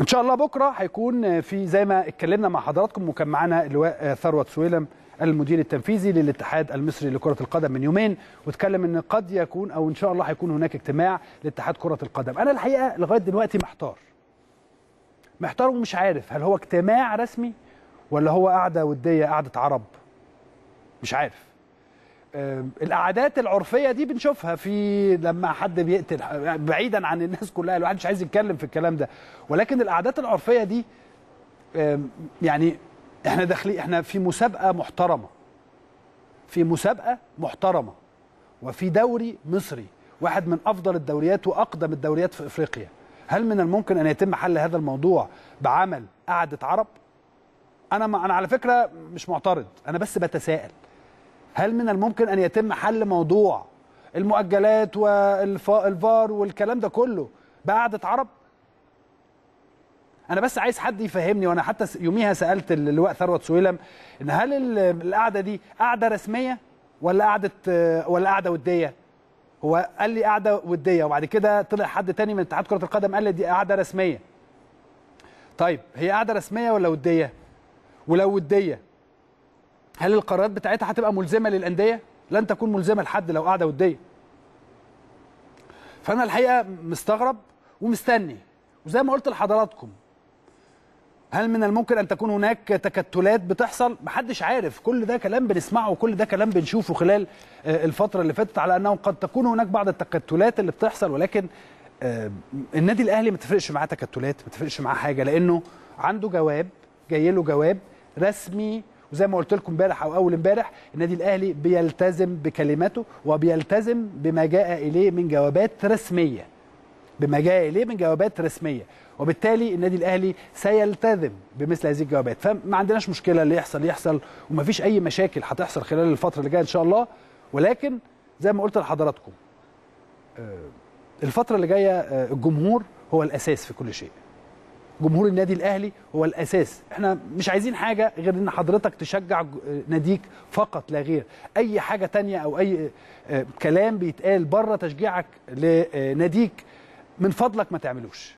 ان شاء الله بكره هيكون في زي ما اتكلمنا مع حضراتكم وكان معانا اللواء ثروت سويلم المدير التنفيذي للاتحاد المصري لكره القدم من يومين واتكلم ان قد يكون او ان شاء الله هيكون هناك اجتماع لاتحاد كره القدم انا الحقيقه لغايه دلوقتي محتار محتار ومش عارف هل هو اجتماع رسمي ولا هو قعده وديه قعده عرب مش عارف الاعادات العرفيه دي بنشوفها في لما حد بيقتل بعيدا عن الناس كلها الواحد مش عايز يتكلم في الكلام ده ولكن الاعادات العرفيه دي يعني احنا داخلين احنا في مسابقه محترمه في مسابقه محترمه وفي دوري مصري واحد من افضل الدوريات واقدم الدوريات في افريقيا هل من الممكن ان يتم حل هذا الموضوع بعمل قعده عرب انا ما انا على فكره مش معترض انا بس بتساءل هل من الممكن ان يتم حل موضوع المؤجلات والفار والكلام ده كله بقعده عرب انا بس عايز حد يفهمني وانا حتى يوميها سالت اللواء ثروت سويلم ان هل القعده دي قعده رسميه ولا قعده ولا قعده وديه هو قال لي قعده وديه وبعد كده طلع حد تاني من اتحاد كره القدم قال لي دي قعده رسميه طيب هي قعده رسميه ولا وديه ولو وديه هل القرارات بتاعتها هتبقى ملزمه للانديه؟ لن تكون ملزمه لحد لو قاعده وديه. فانا الحقيقه مستغرب ومستني وزي ما قلت لحضراتكم هل من الممكن ان تكون هناك تكتلات بتحصل؟ محدش عارف، كل ده كلام بنسمعه وكل ده كلام بنشوفه خلال آه، الفتره اللي فاتت على انه قد تكون هناك بعض التكتلات اللي بتحصل ولكن آه، النادي الاهلي ما تفرقش معاه تكتلات، ما تفرقش معاه حاجه لانه عنده جواب جاي له جواب رسمي وزي ما قلت لكم امبارح او اول امبارح النادي الاهلي بيلتزم بكلماته وبيلتزم بما جاء اليه من جوابات رسميه بما جاء اليه من جوابات رسميه وبالتالي النادي الاهلي سيلتزم بمثل هذه الجوابات فما عندناش مشكله اللي يحصل يحصل ومفيش اي مشاكل هتحصل خلال الفتره اللي جايه ان شاء الله ولكن زي ما قلت لحضراتكم آه، الفتره اللي جايه آه، الجمهور هو الاساس في كل شيء جمهور النادي الاهلي هو الاساس احنا مش عايزين حاجه غير ان حضرتك تشجع ناديك فقط لا غير اي حاجه تانية او اي آه، كلام بيتقال بره تشجيعك لناديك آه، من فضلك ما تعملوش